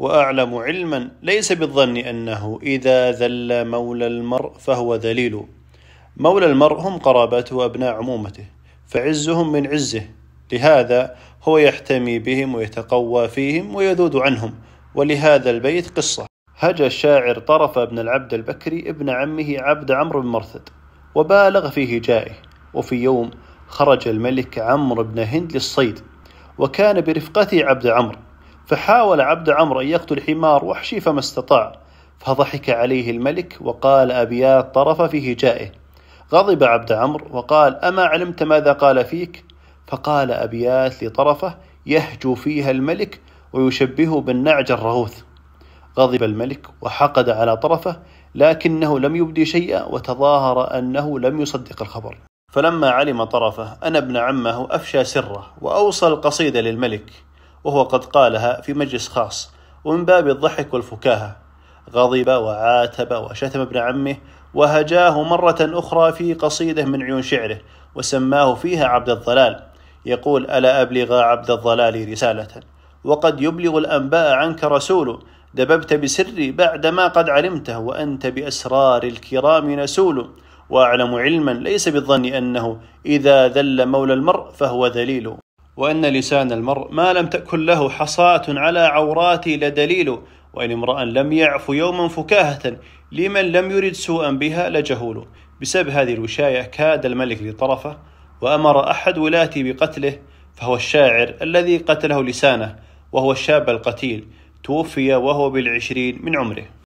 واعلم علما ليس بالظن انه اذا ذل مولى المرء فهو ذليل مولى المرء هم قرابته وابناء عمومته فعزهم من عزه لهذا هو يحتمي بهم ويتقوى فيهم ويذود عنهم ولهذا البيت قصه هجى الشاعر طرف بن العبد البكري ابن عمه عبد عمرو بن مرثد وبالغ في هجائه وفي يوم خرج الملك عمرو بن هند للصيد وكان برفقته عبد عمرو فحاول عبد عمرو أن يقتل حمار وحشي فما استطاع فضحك عليه الملك وقال أبيات طرف في هجائه غضب عبد عمرو وقال أما علمت ماذا قال فيك فقال أبيات لطرفه يهجو فيها الملك ويشبهه بالنعج الرغوث غضب الملك وحقد على طرفه لكنه لم يبدي شيئا وتظاهر أنه لم يصدق الخبر فلما علم طرفه أن ابن عمه أفشى سره وأوصى القصيدة للملك وهو قد قالها في مجلس خاص ومن باب الضحك والفكاهة غضب وعاتب وشتم ابن عمه وهجاه مرة أخرى في قصيدة من عيون شعره وسماه فيها عبد الضلال يقول ألا أبلغ عبد الضلال رسالة وقد يبلغ الأنباء عنك رسول دببت بسري بعدما قد علمته وأنت بأسرار الكرام نسول وأعلم علما ليس بالظن أنه إذا ذل مولى المرء فهو ذليل وأن لسان المرء ما لم تأكل له حصاة على عوراتي لدليل وإن امرأ لم يعف يوما فكاهة لمن لم يرد سوءا بها لجهول بسبب هذه الوشاية كاد الملك لطرفه وأمر أحد ولاته بقتله فهو الشاعر الذي قتله لسانه وهو الشاب القتيل توفي وهو بالعشرين من عمره